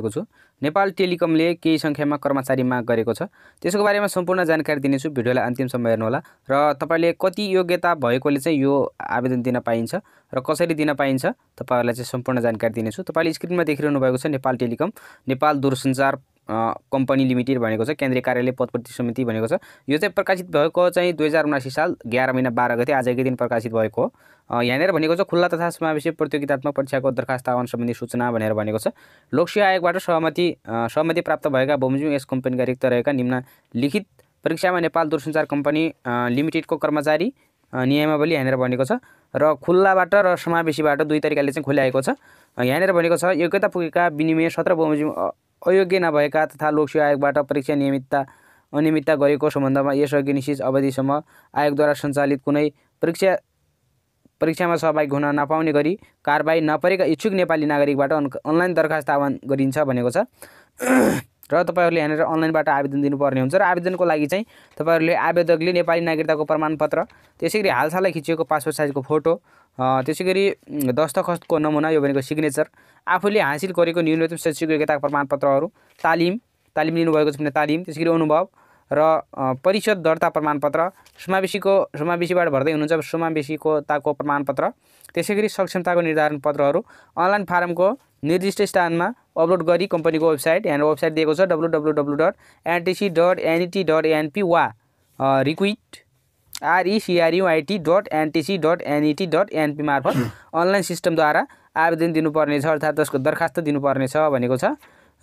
गरेको छु नेपाल टेलिकमले केही सङ्ख्यामा कर्मचारी माग गरेको छ त्यसको बारेमा सम्पूर्ण जानकारी दिनेछु भिडियोलाई अन्तिमसम्म हेर्नुहोला र तपाईँले कति योग्यता भएकोले चाहिँ यो आवेदन दिन पाइन्छ र कसरी दिन पाइन्छ तपाईँहरूलाई चाहिँ सम्पूर्ण जानकारी दिनेछु तपाईँले स्क्रिनमा देखिरहनु भएको छ नेपाल टेलिकम नेपाल दूरसञ्चार कम्पनी लिमिटेड भनेको छ केन्द्रीय कार्यालय पदपूर्ति समिति भनेको छ यो चाहिँ प्रकाशित भएको चाहिँ दुई हजार उनासी साल ग्यार महिना बाह्र गते आजकै दिन प्रकाशित भएको हो यहाँनिर भनेको छ खुल्ला तथा समावेशी प्रतियोगितात्मक परीक्षाको दरखास्त आह्वान सम्बन्धी सूचना भनेर भनेको छ लोकसेवा आयोगबाट सहमति सहमति प्राप्त भएका बोमज्यू यस कम्पनीका रिक्त रहेका निम्न लिखित परीक्षामा नेपाल दूरसञ्चार कम्पनी लिमिटेडको कर्मचारी नियमावली यहाँनिर भनेको छ र खुल्लाबाट र समावेशीबाट दुई तरिकाले चाहिँ खोल्याएको छ यहाँनिर भनेको छ योग्यता पुगेका विनिमय सत्र बोमज्यू अयोग्य नभएका तथा लोकसेवा आयोगबाट परीक्षा नियमितता अनियमितता गरेको सम्बन्धमा यसअघि निश्चित अवधिसम्म आयोगद्वारा सञ्चालित कुनै परीक्षा परीक्षामा सहभागी हुन नपाउने गरी कारबाही नपरेका इच्छुक नेपाली नागरिकबाट अनलाइन दरखास्त आह्वान गरिन्छ भनेको छ र तपाईँहरूले यहाँनिर अनलाइनबाट आवेदन दिनुपर्ने हुन्छ र आवेदनको लागि चाहिँ तपाईँहरूले आवेदकले नेपाली नागरिकताको प्रमाणपत्र त्यसै गरी हालसालै खिचिएको पासपोर्ट साइजको फोटो त्यसै गरी दस्तखतको नमुना यो भनेको सिग्नेचर आफूले हासिल गरेको न्यूनतम शैक्षिक योग्यताको प्रमाणपत्रहरू तालिम तालिम लिनुभएको छ भने तालिम त्यसै गरी अनुभव र परिषद दर्ता प्रमाणपत्र समावेशीको समावेशीबाट भर्दै हुनुहुन्छ समावेशीकोताको प्रमाणपत्र त्यसै गरी सक्षमताको निर्धारण पत्रहरू अनलाइन फारमको निर्दिष्ट स्थानमा अपलोड गरी कम्पनीको वेबसाइट यहाँ वेबसाइट दिएको छ W W W dot NTC dot NET dot NP वा recruit RECRUIT dot NTC dot NET dot NP मार्फत अनलाइन सिस्टमद्वारा आवेदन दिनुपर्नेछ अर्थात् त्यसको दरखास्त दिनुपर्नेछ भनेको छ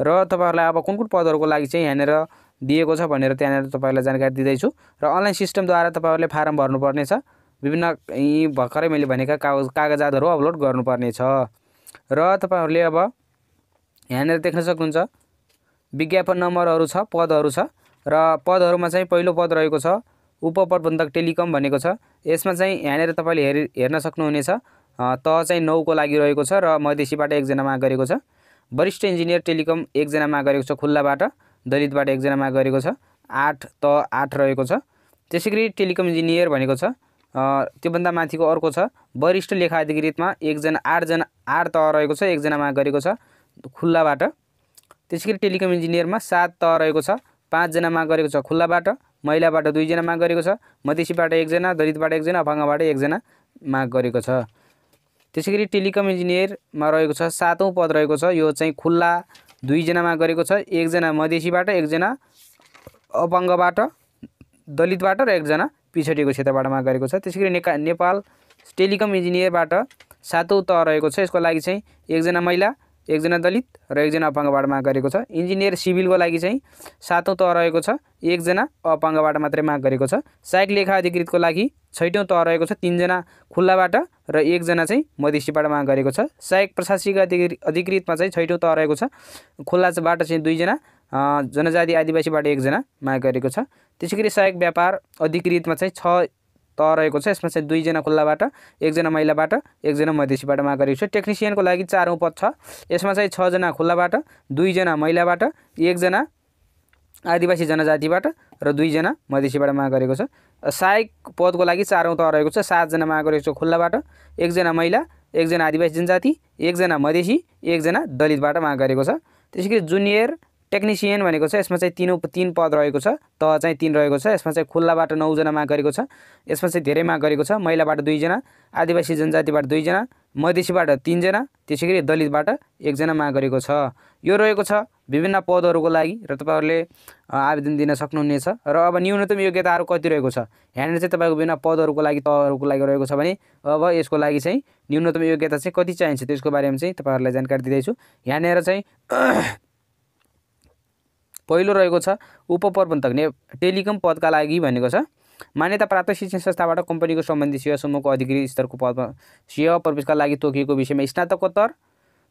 र तपाईँहरूलाई अब कुन कुन पदहरूको लागि चाहिँ यहाँनिर दिएको छ भनेर त्यहाँनिर तपाईँहरूलाई जानकारी दिँदैछु र अनलाइन सिस्टमद्वारा तपाईँहरूले फारम भर्नुपर्नेछ विभिन्न यी भर्खरै मैले भनेका कागज कागजातहरू अपलोड गर्नुपर्नेछ र तपाईँहरूले अब यहाँनिर देख्न सक्नुहुन्छ विज्ञापन नम्बरहरू छ पदहरू छ र पदहरूमा चाहिँ पहिलो पद रहेको छ उपप्रबन्धक टेलिकम भनेको छ यसमा चाहिँ यहाँनिर तपाईँले हेरि हेर्न सक्नुहुनेछ त चाहिँ नौको लागि रहेको छ र मधेसीबाट एकजना माग गरेको छ वरिष्ठ इन्जिनियर टेलिकम एकजना माग गरेको छ खुल्लाबाट दलितबाट एकजना माग गरेको छ आठ त आठ रहेको छ त्यसै गरी टेलिकम इन्जिनियर भनेको छ त्योभन्दा माथिको अर्को छ वरिष्ठ लेखा अधिकृतमा एकजना आठजना आठ तह रहेको छ एकजना माग गरेको छ खुल्लाबाट त्यसै गरी टेलिकम इन्जिनियरमा सात तह रहेको छ पाँचजना माग गरेको छ खुल्लाबाट महिलाबाट दुईजना माग गरेको छ मधेसीबाट एकजना दलितबाट एकजना अपाङ्गबाट एकजना माग गरेको छ त्यसै गरी टेलिकम इन्जिनियरमा रहेको छ सातौँ पद रहेको छ यो चाहिँ खुल्ला दुईजना माग गरेको छ एकजना मधेसीबाट एकजना अपाङ्गबाट दलितबाट र एकजना पिछडिएको क्षेत्रबाट माग गरेको छ त्यसै गरी नेपाल टेलिकम इन्जिनियरबाट सातौँ तह रहेको छ यसको लागि चाहिँ एकजना महिला एकजना दलित र एकजना माग गरेको छ इन्जिनियर सिभिलको लागि चाहिँ सातौँ तह रहेको छ एकजना अपाङ्गबाट मात्रै माग गरेको छ सहायक लेखा अधिकृतको लागि छैटौँ तह रहेको छ तिनजना खुल्लाबाट र एकजना चाहिँ मधेसीबाट माग गरेको छ सहायक प्रशासकीय अधिकृतमा चाहिँ छैटौँ तह रहेको छ खुल्लाबाट चाहिँ दुईजना जनजाति आदिवासीबाट एकजना माग गरेको छ त्यसै गरी सहायक व्यापार अधिकृतमा चाहिँ छ त रहेको छ यसमा चाहिँ दुईजना खुल्लाबाट एकजना महिलाबाट एकजना मधेसीबाट माग गरेको छ टेक्निसियनको लागि चारौँ पद छ यसमा चाहिँ छजना खुल्लाबाट दुईजना महिलाबाट एकजना आदिवासी जनजातिबाट र दुईजना मधेसीबाट माग गरेको छ सहायक पदको लागि चारौँ तह रहेको छ सातजना माग गरेको छ खुल्लाबाट एकजना महिला एकजना आदिवासी जनजाति एकजना मधेसी एकजना दलितबाट माग गरेको छ त्यसै गरी जुनियर टेक्निसियन भनेको छ यसमा चाहिँ तिनौ तिन पद रहेको छ त चाहिँ तिन रहेको छ यसमा चाहिँ खुल्लाबाट नौजना माग गरेको छ यसमा चाहिँ धेरै माग गरेको छ महिलाबाट दुईजना आदिवासी जनजातिबाट दुईजना मधेसीबाट तिनजना त्यसै गरी दलितबाट एकजना माग गरेको छ यो रहेको छ विभिन्न पदहरूको लागि र तपाईँहरूले आवेदन दिन सक्नुहुनेछ र अब न्यूनतम योग्यताहरू कति रहेको छ यहाँनिर चाहिँ तपाईँको विभिन्न पदहरूको लागि तहहरूको लागि रहेको छ भने अब यसको लागि चाहिँ न्यूनतम योग्यता चाहिँ कति चाहिन्छ त्यसको बारेमा चाहिँ तपाईँहरूलाई जानकारी दिँदैछु यहाँनिर चाहिँ पहिलो रहेको छ उपप्रबन्धक ने टेलिकम पदका लागि भनेको छ मान्यता प्राप्त शिक्षण संस्थाबाट कम्पनीको सम्बन्धी सेवा समूहको अधिकृत स्तरको पदमा सेवा प्रवेशका लागि तोकिएको विषयमा स्नातकोत्तर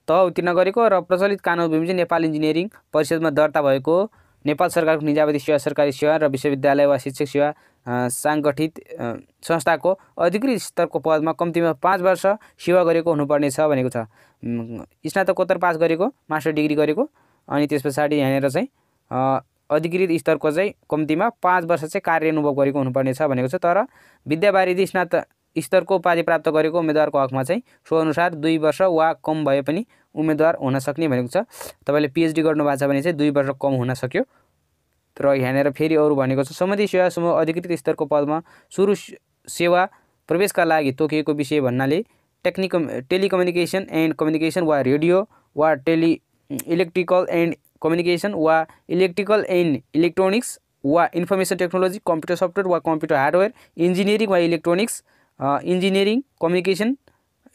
तह उत्तीर्ण गरेको र प्रचलित कानुन चाहिँ नेपाल इन्जिनियरिङ परिषदमा दर्ता भएको नेपाल सरकारको निजामती सेवा सरकारी सेवा र विश्वविद्यालय वा शिक्षक सेवा साङ्गठित संस्थाको अधिकृत स्तरको पदमा कम्तीमा पाँच वर्ष सेवा गरेको हुनुपर्नेछ भनेको छ स्नातकोत्तर पास गरेको मास्टर डिग्री गरेको अनि त्यस पछाडि यहाँनिर चाहिँ अधिकृत स्तरको चाहिँ कम्तीमा पाँच वर्ष चाहिँ कार्य अनुभव गरेको छ भनेको छ तर विद्यावारिधि स्नात स्तरको उपाधि प्राप्त गरेको उम्मेदवारको हकमा चाहिँ सो अनुसार दुई वर्ष वा कम भए पनि उम्मेदवार हुन सक्ने भनेको छ तपाईँले पिएचडी गर्नुभएको छ भने चाहिँ दुई वर्ष कम हुन सक्यो र यहाँनिर फेरि अरू भनेको छ सम्बन्धित सेवा समूह अधिकृत स्तरको पदमा सुरु सेवा प्रवेशका लागि तोकिएको विषय भन्नाले टेक्निक टेलिकम्युनिकेसन एन्ड कम्युनिकेसन वा रेडियो वा टेलि इलेक्ट्रिकल एन्ड कम्युनिकेसन वा इलेक्ट्रिकल एन्ड इलेक्ट्रोनिक्स वा इन्फर्मेसन टेक्नोलोजी कम्प्युटर सफ्टवेयर वा कम्प्युटर हार्डवेयर इन्जिनियरिङ वा electronics engineering communication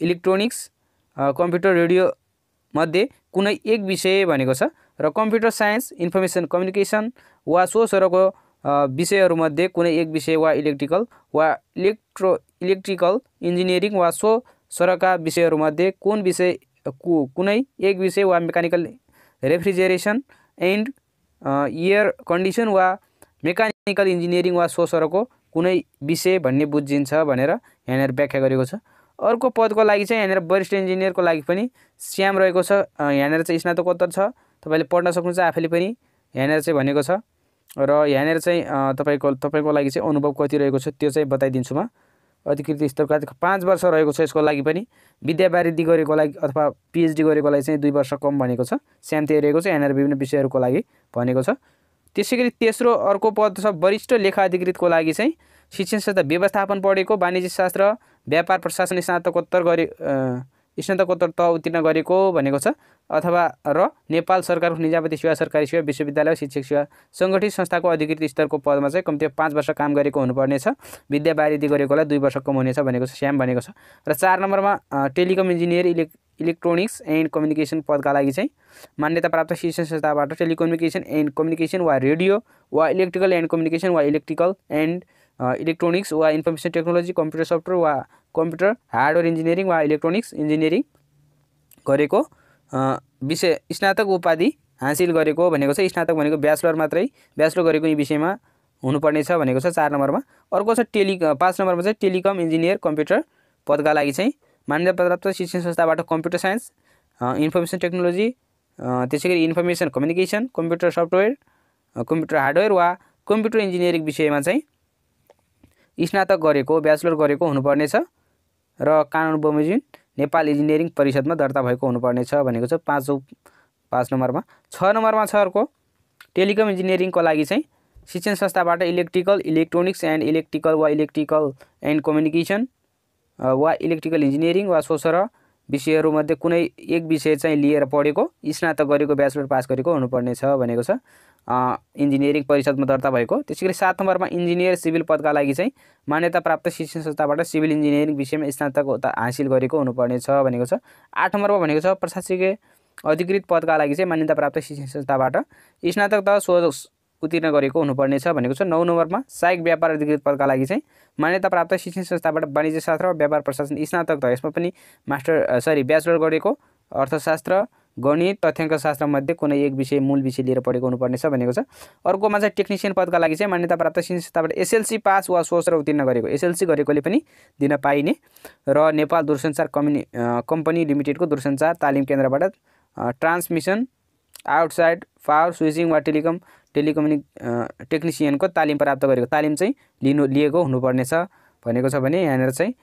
electronics computer radio मध्ये कुनै एक विषय भनेको छ र कम्प्युटर साइन्स इन्फर्मेसन कम्युनिकेसन वा सो सोचहरूको uh, विषयहरूमध्ये कुनै एक विषय वा इलेक्ट्रिकल वा इलेक्ट्रो इलेक्ट्रिकल इन्जिनियरिङ वा सो सरका विषयहरूमध्ये कुन विषय कुनै एक विषय वा mechanical refrigeration and air condition वा मेकानिकल इन्जिनियरिङ वा सोसहरूको कुनै विषय भन्ने बुझिन्छ भनेर यहाँनिर व्याख्या गरेको छ अर्को पदको लागि चाहिँ यहाँनिर वरिष्ठ इन्जिनियरको लागि पनि स्याम रहेको छ यहाँनिर चाहिँ स्नातकोत्तर छ तपाईँले पढ्न सक्नुहुन्छ आफैले पनि यहाँनिर चाहिँ भनेको छ र यहाँनिर चाहिँ तपाईँको तपाईँको लागि चाहिँ अनुभव कति रहेको छ त्यो चाहिँ बताइदिन्छु म अधिकृत स्तरको पाँच वर्ष रहेको छ यसको लागि पनि विद्यावारिधि गरेको लागि अथवा पिएचडी गरेको चाहिँ दुई वर्ष कम भनेको छ शान्ति रहेको छ यहाँनिर विभिन्न विषयहरूको लागि भनेको छ त्यसै गरी तेस्रो अर्को पद छ वरिष्ठ लेखा अधिकृतको लागि चाहिँ शिक्षण संस्था व्यवस्थापन पढेको वाणिज्य शास्त्र व्यापार प्रशासन स्नातकोत्तर गरे स्नातकोत्तरतह उत्तीर्ण गरेको भनेको छ अथवा र नेपाल सरकारको निजामती सेवा सरकारी सेवा विश्वविद्यालय शिक्षक सेवा सङ्गठित संस्थाको अधिकृत स्तरको पदमा चाहिँ कम्ती पाँच वर्ष काम गरेको हुनुपर्नेछ विद्या गरेकोलाई दुई वर्ष कम हुनेछ भनेको छ श्याम भनेको छ र चार नम्बरमा telecom engineer elec electronics and communication पदका लागि चाहिँ मान्यता प्राप्त शिक्षण संस्थाबाट टेलिकम्युनिकेसन एन्ड कम्युनिकेसन वा रेडियो वा इलेक्ट्रिकल एन्ड कम्युनिकेसन वा इलेक्ट्रिकल एन्ड इलेक्ट्रोनिक्स वा इन्फर्मेसन टेक्नोलोजी कम्प्युटर सफ्टवेयर वा कम्प्युटर हार्डवेयर इन्जिनियरिङ वा इलेक्ट्रोनिक्स इन्जिनियरिङ गरेको विषय स्नातक उपाधि हासिल गरेको भनेको छ स्नातक भनेको ब्याचलर मात्रै ब्याचलर गरेको यी विषयमा हुनुपर्नेछ भनेको छ चार नम्बरमा अर्को छ टेलि पाँच नम्बरमा चाहिँ टेलिकम इन्जिनियर कम्प्युटर पदका लागि चाहिँ मान्यता प्राप्त शिक्षण संस्थाबाट कम्प्युटर साइन्स इन्फर्मेसन टेक्नोलोजी त्यसै गरी information communication computer software computer hardware वा कम्प्युटर इन्जिनियरिङ विषयमा चाहिँ स्नातक गरेको ब्याचलर गरेको हुनुपर्नेछ र कानुन बमोजिम नेपाल इन्जिनियरिङ परिषदमा दर्ता भएको हुनुपर्ने छ भनेको छ पाँचौँ पाँच नम्बरमा छ नम्बरमा छ अर्को टेलिकम इन्जिनियरिङको लागि चाहिँ शिक्षण संस्थाबाट इलेक्ट्रिकल इलेक्ट्रोनिक्स एन्ड इलेक्ट्रिकल वा इलेक्ट्रिकल एन्ड कम्युनिकेसन वा इलेक्ट्रिकल इन्जिनियरिङ वा सोसर विषयहरूमध्ये कुनै एक विषय चाहिँ लिएर पढेको स्नातक गरेको ब्याचलर पास गरेको हुनुपर्ने छ भनेको छ इन्जिनियरिङ परिषदमा दर्ता भएको त्यसै गरी सात नम्बरमा इन्जिनियर सिभिल पदका लागि चाहिँ मान्यता प्राप्त शिक्षण संस्थाबाट सिभिल इन्जिनियरिङ विषयमा स्नातक हासिल गरेको हुनुपर्ने छ भनेको छ आठ नम्बरमा भनेको छ प्रशासकीय अधिकृत पदका लागि चाहिँ मान्यता प्राप्त शिक्षण संस्थाबाट स्नातक त उत्तीर्ण गरेको हुनुपर्नेछ भनेको छ नौ नम्बरमा सहायक व्यापार अधिकृत पदका लागि चाहिँ मान्यता प्राप्त शिक्षण संस्थाबाट वाणिज्य शास्त्र वा व्यापार प्रशासन स्नातक त यसमा पनि मास्टर सरी ब्याचलर गरेको अर्थशास्त्र गणित तथ्याङ्क शास्त्रमध्ये कुनै एक विषय मूल विषय लिएर पढेको हुनुपर्नेछ भनेको छ अर्कोमा चाहिँ टेक्निसियन पदका लागि चाहिँ मान्यता प्राप्त शिक्षण संस्थाबाट एसएलसी पास वा सोच र उत्तीर्ण गरेको एसएलसी गरेकोले पनि दिन पाइने र नेपाल दूरसञ्चार कम्युनि कम्पनी लिमिटेडको दूरसञ्चार तालिम केन्द्रबाट ट्रान्समिसन आउटसाइड पावर स्विचिङ वा टेलिकम टेलिकम्युनि टेक्निसियनको तालिम प्राप्त गरेको तालिम चाहिँ लिनु लिएको हुनुपर्नेछ भनेको छ भने यहाँनिर चाहिँ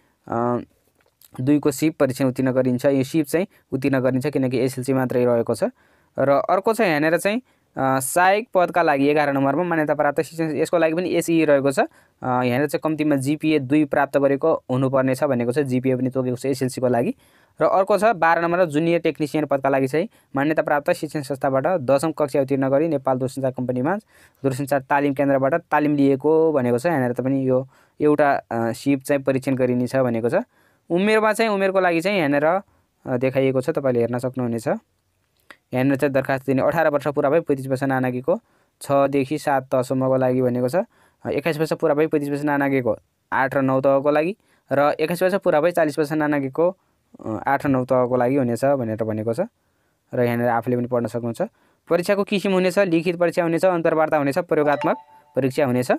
दुईको सिप परीक्षा उत्तीर्ण गरिन्छ यो सिप चाहिँ उत्तीर्ण गरिन्छ किनकि एसएलसी मात्रै रहेको छ र अर्को चाहिँ यहाँनिर चाहिँ सहायक पदका लागि एघार नम्बरमा मान्यता प्राप्त शिक्षण यसको लागि पनि एसई रहेको छ यहाँनिर चाहिँ कम्तीमा जिपिए दुई प्राप्त गरेको हुनुपर्ने छ भनेको छ जिपिए पनि तोकेको छ एसएलसीको लागि र अर्को छ बाह्र नम्बर जुनियर टेक्निसियन पदका लागि चाहिँ मान्यता प्राप्त शिक्षण संस्थाबाट दशम कक्षा उत्तीर्ण गरी नेपाल दूरसञ्चार कम्पनीमा दूरसञ्चार तालिम केन्द्रबाट तालिम लिएको भनेको छ यहाँनिर त पनि यो एउटा सिप चाहिँ परीक्षण गरिनेछ भनेको छ उमेरमा चाहिँ उमेरको लागि चाहिँ यहाँनिर देखाइएको छ तपाईँले हेर्न सक्नुहुनेछ यहाँनिर चाहिँ दरखास्त दिने अठार वर्ष पुरा भई पैँतिस वर्ष नानागेको छदेखि सात तहसम्मको लागि भनेको छ एक्काइस वर्ष पुरा भई पैँतिस वर्ष नानागेको आठ र नौ तहको लागि र एक्काइस वर्ष पुरा भई चालिस वर्ष नानागेको आठ र नौ तहको लागि हुनेछ भनेर भनेको छ र यहाँनिर आफूले पनि पढ्न सक्नुहुन्छ परीक्षाको किसिम हुनेछ लिखित परीक्षा हुनेछ अन्तर्वार्ता हुनेछ प्रयोगत्मक परीक्षा हुनेछ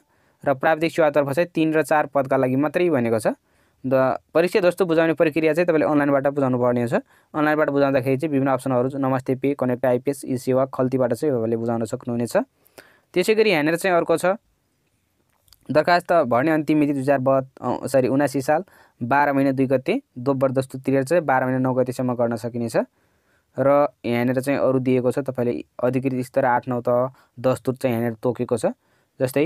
र प्राविधिक सेवातर्फ चाहिँ तिन र चार पदका लागि मात्रै भनेको छ द परीक्षा जस्तो बुझाउने प्रक्रिया चाहिँ तपाईँले अनलाइनबाट बुझाउनु पर्ने हुन्छ अनलाइनबाट बुझाउँदाखेरि चाहिँ विभिन्न अप्सनहरू नमस्ते पे कनेक्ट आइपिएस ई सेवा खल्तीबाट चाहिँ तपाईँले बुझाउन सक्नुहुनेछ त्यसै गरी यहाँनिर चाहिँ अर्को छ दरखास्त भर्ने अन्तिम मिति दुई हजार ब सरी उनासी साल बाह्र महिना दुई गते दोब्बर जस्तो तिरेर चाहिँ बाह्र महिना नौ गतेसम्म गर्न सकिनेछ र यहाँनिर चाहिँ अरू दिएको छ तपाईँले अधिकृत स्तर आठ नौ त दस्तुर चाहिँ यहाँनिर तोकेको छ जस्तै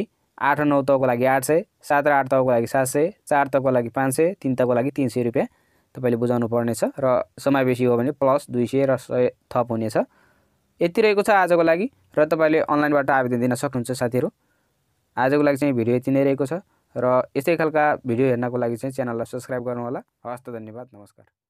आठ र नौ तहको लागि आठ सय सात र आठ तहको लागि सात सय चार तहको लागि पाँच सय तिन तहको लागि तिन सय रुपियाँ तपाईँले बुझाउनु पर्नेछ र समावेशी हो भने प्लस दुई सय र सय थप हुनेछ यति रहेको छ आजको लागि र तपाईँले अनलाइनबाट आवेदन दिन सक्नुहुन्छ साथीहरू आजको लागि चाहिँ भिडियो यति नै रहेको छ र यस्तै खालका भिडियो हेर्नको लागि चाहिँ च्यानललाई सब्सक्राइब गर्नुहोला हस्त धन्यवाद नमस्कार